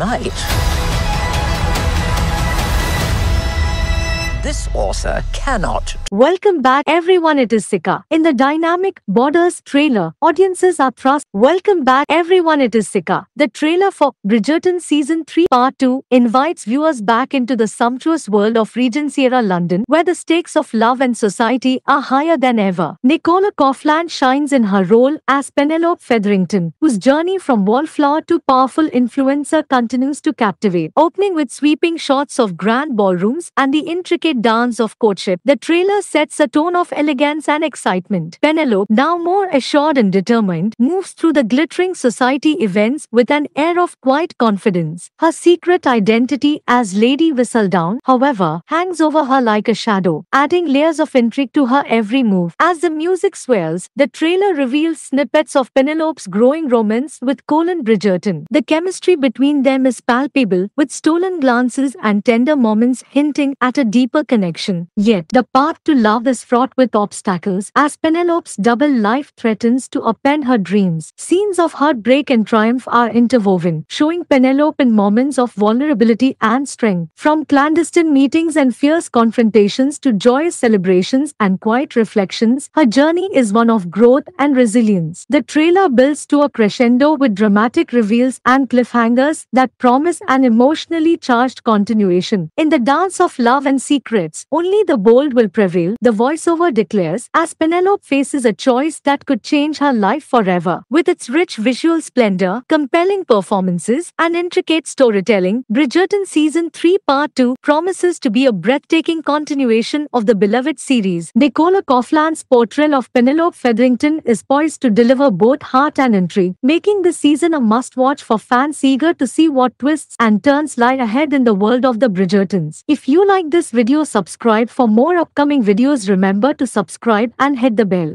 night. this author cannot. Welcome back everyone it is Sika. In the dynamic Borders trailer, audiences are thrust. Welcome back everyone it is Sika. The trailer for Bridgerton season 3 part 2 invites viewers back into the sumptuous world of Regency era London where the stakes of love and society are higher than ever. Nicola Coughlan shines in her role as Penelope Featherington, whose journey from wallflower to powerful influencer continues to captivate, opening with sweeping shots of grand ballrooms and the intricate delicate dance of courtship, the trailer sets a tone of elegance and excitement. Penelope, now more assured and determined, moves through the glittering society events with an air of quiet confidence. Her secret identity as Lady Whistledown, however, hangs over her like a shadow, adding layers of intrigue to her every move. As the music swells, the trailer reveals snippets of Penelope's growing romance with Colin Bridgerton. The chemistry between them is palpable, with stolen glances and tender moments hinting at a deeper deeper connection. Yet, the path to love is fraught with obstacles as Penelope's double life threatens to upend her dreams. Scenes of heartbreak and triumph are interwoven, showing Penelope in moments of vulnerability and strength. From clandestine meetings and fierce confrontations to joyous celebrations and quiet reflections, her journey is one of growth and resilience. The trailer builds to a crescendo with dramatic reveals and cliffhangers that promise an emotionally charged continuation. In the dance of love and secret secrets, only the bold will prevail, the voiceover declares, as Penelope faces a choice that could change her life forever. With its rich visual splendor, compelling performances, and intricate storytelling, Bridgerton Season 3 Part 2 promises to be a breathtaking continuation of the beloved series. Nicola Coughlan's portrayal of Penelope Featherington is poised to deliver both heart and intrigue, making this season a must-watch for fans eager to see what twists and turns lie ahead in the world of the Bridgertons. If you like this video, video subscribe for more upcoming videos remember to subscribe and hit the bell.